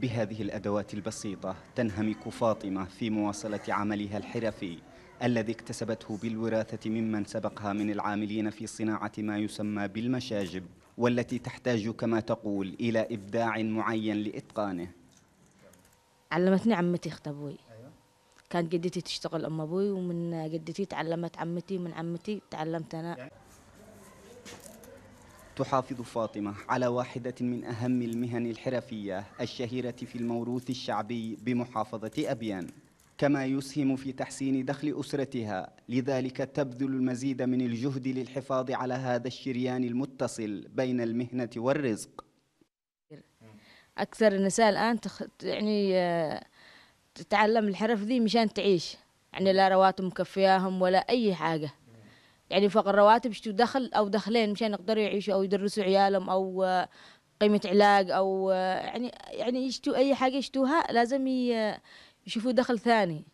بهذه الأدوات البسيطة تنهمك فاطمة في مواصلة عملها الحرفي الذي اكتسبته بالوراثة ممن سبقها من العاملين في صناعة ما يسمى بالمشاجب والتي تحتاج كما تقول إلى إبداع معين لإتقانه علمتني عمتي أخت أبوي كانت جدتي تشتغل أم أبوي ومن جدتي تعلمت عمتي من عمتي تعلمت أنا تحافظ فاطمة على واحدة من أهم المهن الحرفية الشهيرة في الموروث الشعبي بمحافظة أبيان كما يسهم في تحسين دخل أسرتها لذلك تبذل المزيد من الجهد للحفاظ على هذا الشريان المتصل بين المهنة والرزق أكثر النساء الآن تخ... يعني آه، تتعلم الحرف ذي مشان تعيش يعني لا رواتب مكفياهم ولا أي حاجة يعني فوق الرواتب يشتوا دخل أو دخلين مشان يقدروا يعيشوا أو يدرسوا عيالهم أو آه، قيمة علاج أو آه، يعني يعني يشتوا أي حاجة يشتوها لازم آه، يشوفوا دخل ثاني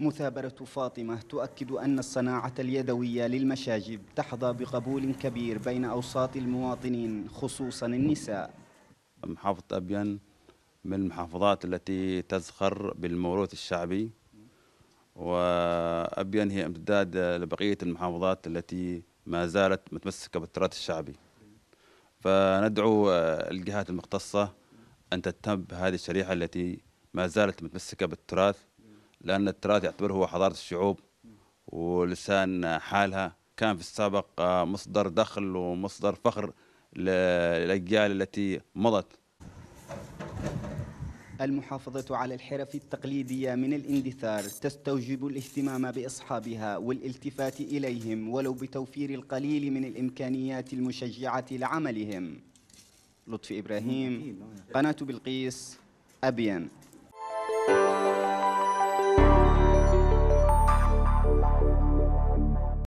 مثابرة فاطمة تؤكد أن الصناعة اليدوية للمشاجب تحظى بقبول كبير بين أوساط المواطنين خصوصا النساء محافظة أبين من المحافظات التي تزخر بالموروث الشعبي وأبي أنهي امتداد لبقية المحافظات التي ما زالت متمسكة بالتراث الشعبي فندعو آه، الجهات المختصة أن تهتم بهذه الشريحة التي ما زالت متمسكة بالتراث لأن التراث يعتبر هو حضارة الشعوب ولسان حالها كان في السابق آه، مصدر دخل ومصدر فخر للأجيال التي مضت المحافظة على الحرف التقليدية من الاندثار تستوجب الاهتمام بأصحابها والالتفات إليهم ولو بتوفير القليل من الإمكانيات المشجعة لعملهم لطفي إبراهيم قناة بلقيس أبيان